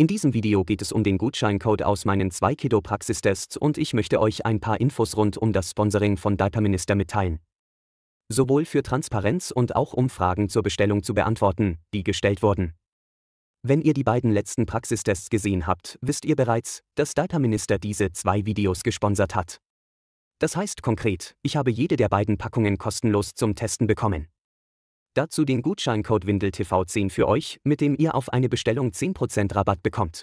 In diesem Video geht es um den Gutscheincode aus meinen zwei Kido-Praxistests und ich möchte euch ein paar Infos rund um das Sponsoring von Diaperminister mitteilen. Sowohl für Transparenz und auch um Fragen zur Bestellung zu beantworten, die gestellt wurden. Wenn ihr die beiden letzten Praxistests gesehen habt, wisst ihr bereits, dass Diaperminister diese zwei Videos gesponsert hat. Das heißt konkret, ich habe jede der beiden Packungen kostenlos zum Testen bekommen. Dazu den Gutscheincode WindelTV10 für euch, mit dem ihr auf eine Bestellung 10% Rabatt bekommt.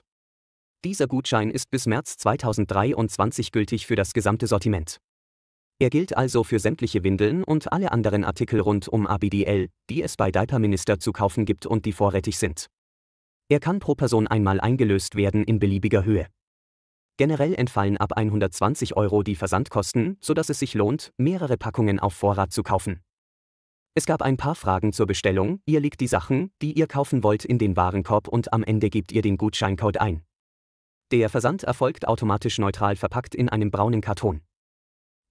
Dieser Gutschein ist bis März 2023 gültig für das gesamte Sortiment. Er gilt also für sämtliche Windeln und alle anderen Artikel rund um ABDL, die es bei Diaper Minister zu kaufen gibt und die vorrätig sind. Er kann pro Person einmal eingelöst werden in beliebiger Höhe. Generell entfallen ab 120 Euro die Versandkosten, sodass es sich lohnt, mehrere Packungen auf Vorrat zu kaufen. Es gab ein paar Fragen zur Bestellung, ihr legt die Sachen, die ihr kaufen wollt, in den Warenkorb und am Ende gebt ihr den Gutscheincode ein. Der Versand erfolgt automatisch neutral verpackt in einem braunen Karton.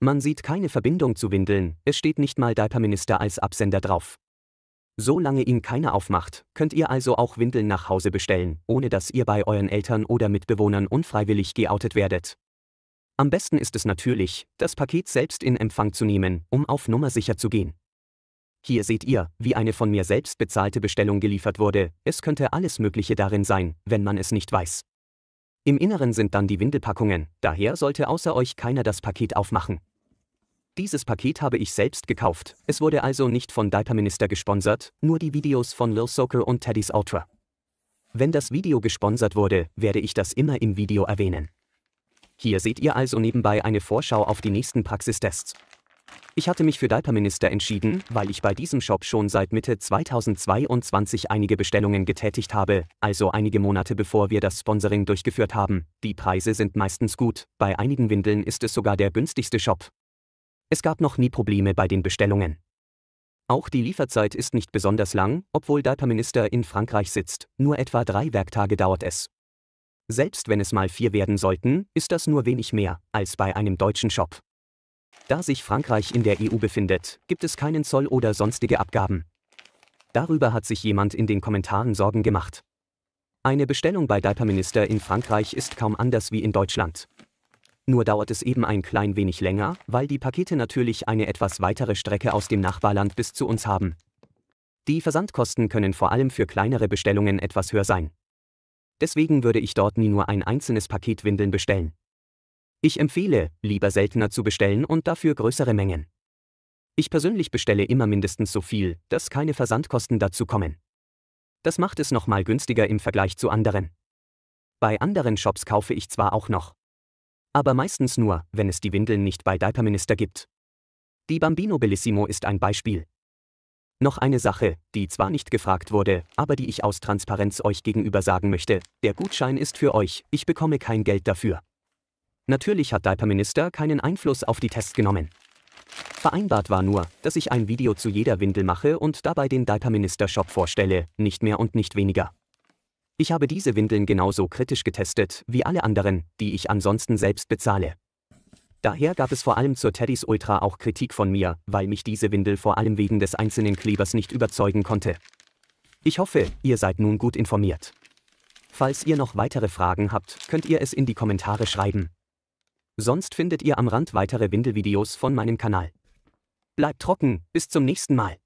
Man sieht keine Verbindung zu Windeln, es steht nicht mal Diaperminister als Absender drauf. Solange ihn keiner aufmacht, könnt ihr also auch Windeln nach Hause bestellen, ohne dass ihr bei euren Eltern oder Mitbewohnern unfreiwillig geoutet werdet. Am besten ist es natürlich, das Paket selbst in Empfang zu nehmen, um auf Nummer sicher zu gehen. Hier seht ihr, wie eine von mir selbst bezahlte Bestellung geliefert wurde, es könnte alles Mögliche darin sein, wenn man es nicht weiß. Im Inneren sind dann die Windelpackungen, daher sollte außer euch keiner das Paket aufmachen. Dieses Paket habe ich selbst gekauft, es wurde also nicht von Diaperminister gesponsert, nur die Videos von Lil Soccer und Teddy's Ultra. Wenn das Video gesponsert wurde, werde ich das immer im Video erwähnen. Hier seht ihr also nebenbei eine Vorschau auf die nächsten Praxistests. Ich hatte mich für Diaperminister entschieden, weil ich bei diesem Shop schon seit Mitte 2022 einige Bestellungen getätigt habe, also einige Monate bevor wir das Sponsoring durchgeführt haben. Die Preise sind meistens gut, bei einigen Windeln ist es sogar der günstigste Shop. Es gab noch nie Probleme bei den Bestellungen. Auch die Lieferzeit ist nicht besonders lang, obwohl Diaperminister in Frankreich sitzt, nur etwa drei Werktage dauert es. Selbst wenn es mal vier werden sollten, ist das nur wenig mehr als bei einem deutschen Shop. Da sich Frankreich in der EU befindet, gibt es keinen Zoll oder sonstige Abgaben. Darüber hat sich jemand in den Kommentaren Sorgen gemacht. Eine Bestellung bei Diaperminister in Frankreich ist kaum anders wie in Deutschland. Nur dauert es eben ein klein wenig länger, weil die Pakete natürlich eine etwas weitere Strecke aus dem Nachbarland bis zu uns haben. Die Versandkosten können vor allem für kleinere Bestellungen etwas höher sein. Deswegen würde ich dort nie nur ein einzelnes Paket Windeln bestellen. Ich empfehle, lieber seltener zu bestellen und dafür größere Mengen. Ich persönlich bestelle immer mindestens so viel, dass keine Versandkosten dazu kommen. Das macht es nochmal günstiger im Vergleich zu anderen. Bei anderen Shops kaufe ich zwar auch noch. Aber meistens nur, wenn es die Windeln nicht bei Diaperminister gibt. Die Bambino Bellissimo ist ein Beispiel. Noch eine Sache, die zwar nicht gefragt wurde, aber die ich aus Transparenz euch gegenüber sagen möchte, der Gutschein ist für euch, ich bekomme kein Geld dafür. Natürlich hat Diaperminister keinen Einfluss auf die Tests genommen. Vereinbart war nur, dass ich ein Video zu jeder Windel mache und dabei den Diaperminister Shop vorstelle, nicht mehr und nicht weniger. Ich habe diese Windeln genauso kritisch getestet wie alle anderen, die ich ansonsten selbst bezahle. Daher gab es vor allem zur Teddys Ultra auch Kritik von mir, weil mich diese Windel vor allem wegen des einzelnen Klebers nicht überzeugen konnte. Ich hoffe, ihr seid nun gut informiert. Falls ihr noch weitere Fragen habt, könnt ihr es in die Kommentare schreiben. Sonst findet ihr am Rand weitere Windelvideos von meinem Kanal. Bleibt trocken, bis zum nächsten Mal.